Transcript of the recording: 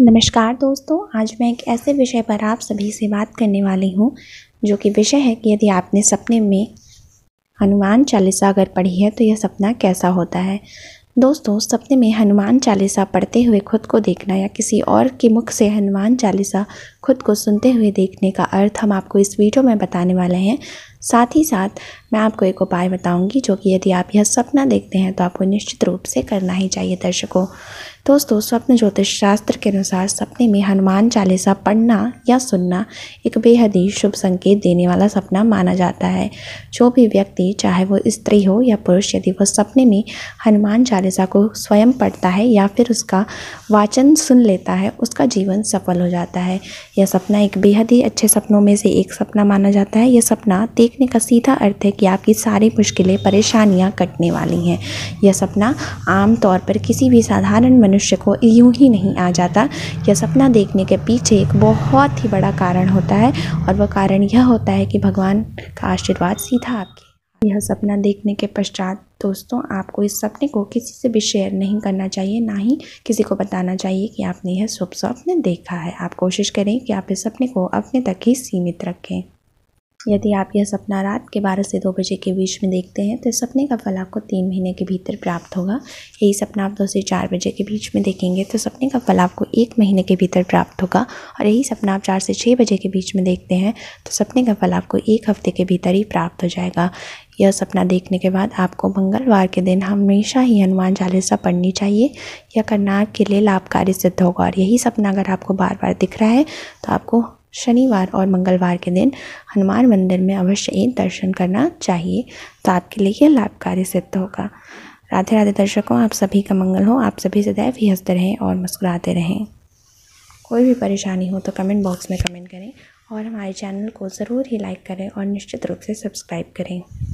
नमस्कार दोस्तों आज मैं एक ऐसे विषय पर आप सभी से बात करने वाली हूँ जो कि विषय है कि यदि आपने सपने में हनुमान चालीसा अगर पढ़ी है तो यह सपना कैसा होता है दोस्तों सपने में हनुमान चालीसा पढ़ते हुए खुद को देखना या किसी और के मुख से हनुमान चालीसा खुद को सुनते हुए देखने का अर्थ हम आपको इस वीडियो में बताने वाले हैं साथ ही साथ मैं आपको एक उपाय बताऊंगी जो कि यदि आप यह सपना देखते हैं तो आपको निश्चित रूप से करना ही चाहिए दर्शकों दोस्तों स्वप्न ज्योतिष शास्त्र के अनुसार सपने में हनुमान चालीसा पढ़ना या सुनना एक बेहद ही शुभ संकेत देने वाला सपना माना जाता है जो भी व्यक्ति चाहे वो स्त्री हो या पुरुष यदि वह सपने में हनुमान चालीसा को स्वयं पढ़ता है या फिर उसका वाचन सुन लेता है उसका जीवन सफल हो जाता है यह सपना एक बेहद ही अच्छे सपनों में से एक सपना माना जाता है यह सपना देखने का सीधा अर्थ है कि आपकी सारी मुश्किलें परेशानियां कटने वाली हैं यह सपना आम तौर पर किसी भी साधारण मनुष्य को यूं ही नहीं आ जाता यह सपना देखने के पीछे एक बहुत ही बड़ा कारण होता है और वह कारण यह होता है कि भगवान का आशीर्वाद सीधा आपके यह सपना देखने के पश्चात दोस्तों आपको इस सपने को किसी से भी शेयर नहीं करना चाहिए ना ही किसी को बताना चाहिए कि आपने यह शुभ स्वप्न देखा है आप कोशिश करें कि आप इस सपने को अपने तक ही सीमित रखें यदि आप यह सपना रात के बारह से दो बजे के बीच में देखते हैं तो सपने का फल आपको तीन महीने के भीतर प्राप्त होगा यही सपना आप दो से चार बजे के बीच में देखेंगे तो सपने का फल आपको एक महीने के भीतर प्राप्त होगा और यही सपना आप चार से छः बजे के बीच में देखते हैं तो सपने का फल आपको एक हफ्ते के भीतर ही प्राप्त हो जाएगा यह सपना देखने के बाद आपको मंगलवार के दिन हमेशा ही हनुमान चालीसा पढ़नी चाहिए यह करना के लिए लाभकारी सिद्ध होगा और यही सपना अगर आपको बार बार दिख रहा है तो आपको शनिवार और मंगलवार के दिन हनुमान मंदिर में अवश्य एक दर्शन करना चाहिए तो आपके लिए यह लाभकारी सिद्ध होगा राधे राधे दर्शकों आप सभी का मंगल हो आप सभी सदैव ही हंसते रहें और मुस्कुराते रहें कोई भी परेशानी हो तो कमेंट बॉक्स में कमेंट करें और हमारे चैनल को ज़रूर ही लाइक करें और निश्चित रूप से सब्सक्राइब करें